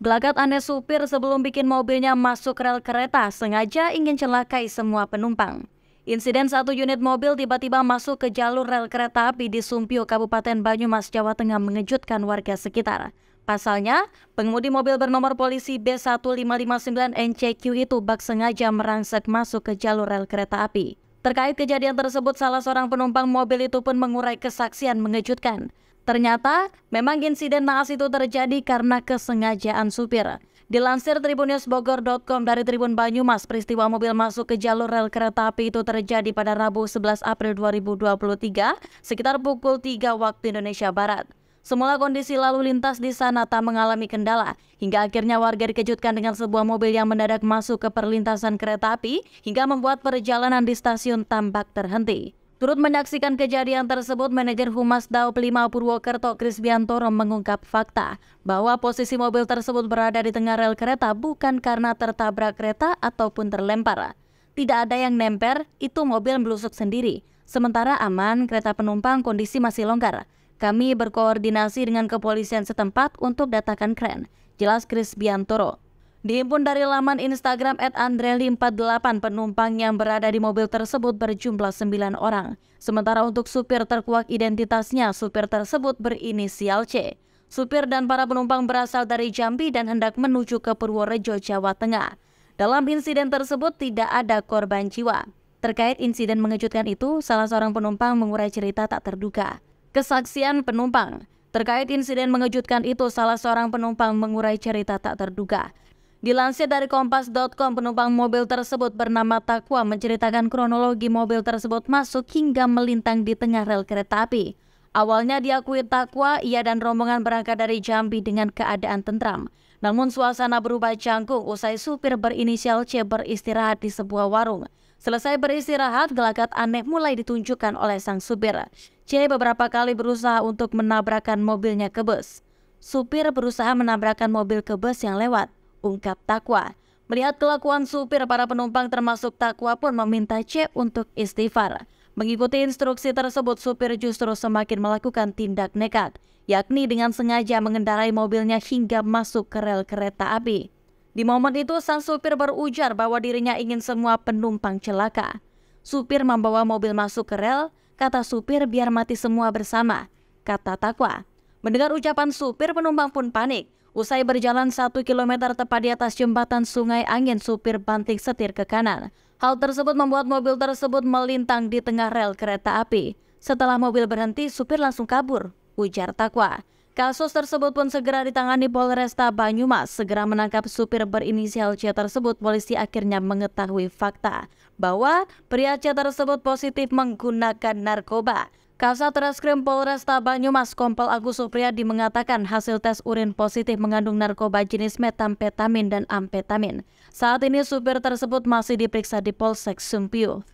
Gelagat aneh supir sebelum bikin mobilnya masuk rel kereta sengaja ingin celakai semua penumpang. Insiden satu unit mobil tiba-tiba masuk ke jalur rel kereta api di Sumpio, Kabupaten Banyumas, Jawa Tengah mengejutkan warga sekitar. Pasalnya, pengemudi mobil bernomor polisi B1559NCQ itu bak sengaja merangsek masuk ke jalur rel kereta api. Terkait kejadian tersebut, salah seorang penumpang mobil itu pun mengurai kesaksian mengejutkan. Ternyata, memang insiden naas itu terjadi karena kesengajaan supir. Dilansir tribunnews.bogor.com dari Tribun Banyumas, peristiwa mobil masuk ke jalur rel kereta api itu terjadi pada Rabu 11 April 2023 sekitar pukul 3 waktu Indonesia Barat. Semula kondisi lalu lintas di sana tak mengalami kendala, hingga akhirnya warga dikejutkan dengan sebuah mobil yang mendadak masuk ke perlintasan kereta api, hingga membuat perjalanan di stasiun tampak terhenti. Turut menyaksikan kejadian tersebut, manajer Humas Daup 5 Purwokerto Kris Krisbiantoro mengungkap fakta bahwa posisi mobil tersebut berada di tengah rel kereta bukan karena tertabrak kereta ataupun terlempar. Tidak ada yang nemper, itu mobil melusuk sendiri. Sementara aman, kereta penumpang kondisi masih longgar. Kami berkoordinasi dengan kepolisian setempat untuk datakan kren, jelas Chris Biantoro. Dihimpun dari laman Instagram at Andreli48, penumpang yang berada di mobil tersebut berjumlah 9 orang. Sementara untuk supir terkuak identitasnya, supir tersebut berinisial C. Supir dan para penumpang berasal dari Jambi dan hendak menuju ke Purworejo, Jawa Tengah. Dalam insiden tersebut tidak ada korban jiwa. Terkait insiden mengejutkan itu, salah seorang penumpang mengurai cerita tak terduga. Kesaksian penumpang Terkait insiden mengejutkan itu, salah seorang penumpang mengurai cerita tak terduga. Dilansir dari kompas.com, penumpang mobil tersebut bernama Takwa menceritakan kronologi mobil tersebut masuk hingga melintang di tengah rel kereta api. Awalnya diakui Takwa, ia dan rombongan berangkat dari Jambi dengan keadaan tentram. Namun suasana berubah canggung usai supir berinisial C beristirahat di sebuah warung. Selesai beristirahat, gelagat aneh mulai ditunjukkan oleh sang supir. C beberapa kali berusaha untuk menabrakkan mobilnya ke bus. Supir berusaha menabrakkan mobil ke bus yang lewat, ungkap Takwa. Melihat kelakuan supir, para penumpang termasuk Takwa pun meminta C untuk istighfar. Mengikuti instruksi tersebut, supir justru semakin melakukan tindak nekat, yakni dengan sengaja mengendarai mobilnya hingga masuk ke rel kereta api. Di momen itu, sang supir berujar bahwa dirinya ingin semua penumpang celaka. Supir membawa mobil masuk ke rel, kata supir biar mati semua bersama, kata Takwa. Mendengar ucapan supir, penumpang pun panik. Usai berjalan satu kilometer tepat di atas jembatan sungai angin, supir banting setir ke kanan. Hal tersebut membuat mobil tersebut melintang di tengah rel kereta api. Setelah mobil berhenti, supir langsung kabur, ujar Takwa. Kasus tersebut pun segera ditangani Polresta Banyumas. Segera menangkap supir berinisial C tersebut, polisi akhirnya mengetahui fakta bahwa pria C tersebut positif menggunakan narkoba. Kasat Reskrim Polresta Banyumas Kompol Agus Supriyadi mengatakan hasil tes urin positif mengandung narkoba jenis metamfetamin dan amfetamin. Saat ini supir tersebut masih diperiksa di Polsek Sumpiu.